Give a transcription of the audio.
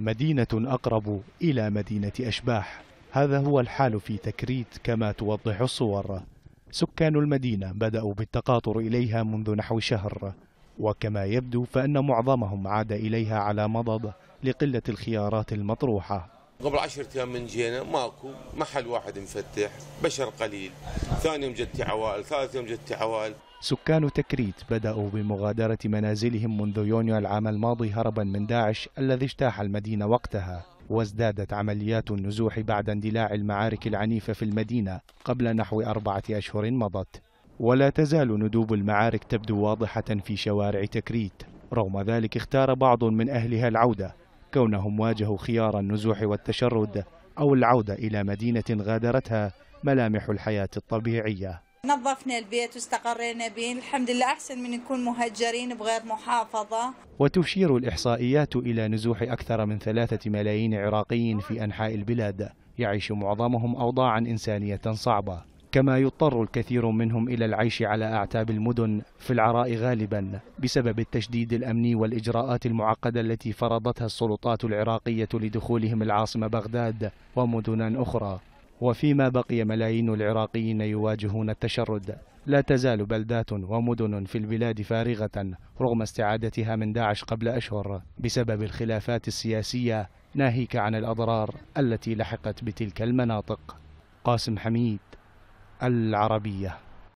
مدينة أقرب إلى مدينة أشباح هذا هو الحال في تكريت كما توضح الصور سكان المدينة بدأوا بالتقاطر إليها منذ نحو شهر وكما يبدو فإن معظمهم عاد إليها على مضض لقلة الخيارات المطروحة قبل عشرة ايام من جينا ماكو محل واحد مفتح بشر قليل ثاني يوم جت عوائل ثالث يوم جت عوائل سكان تكريت بدأوا بمغادرة منازلهم منذ يونيو العام الماضي هربا من داعش الذي اجتاح المدينة وقتها وازدادت عمليات النزوح بعد اندلاع المعارك العنيفة في المدينة قبل نحو أربعة أشهر مضت ولا تزال ندوب المعارك تبدو واضحة في شوارع تكريت رغم ذلك اختار بعض من أهلها العودة كونهم واجهوا خيار النزوح والتشرد أو العودة إلى مدينة غادرتها ملامح الحياة الطبيعية نظفنا البيت واستقرينا به الحمد لله أحسن من نكون مهجرين بغير محافظة وتشير الإحصائيات إلى نزوح أكثر من ثلاثة ملايين عراقيين في أنحاء البلاد يعيش معظمهم أوضاعا إنسانية صعبة كما يضطر الكثير منهم إلى العيش على أعتاب المدن في العراء غالبا بسبب التشديد الأمني والإجراءات المعقدة التي فرضتها السلطات العراقية لدخولهم العاصمة بغداد ومدنا أخرى وفيما بقي ملايين العراقيين يواجهون التشرد لا تزال بلدات ومدن في البلاد فارغة رغم استعادتها من داعش قبل أشهر بسبب الخلافات السياسية ناهيك عن الأضرار التي لحقت بتلك المناطق قاسم حميد العربية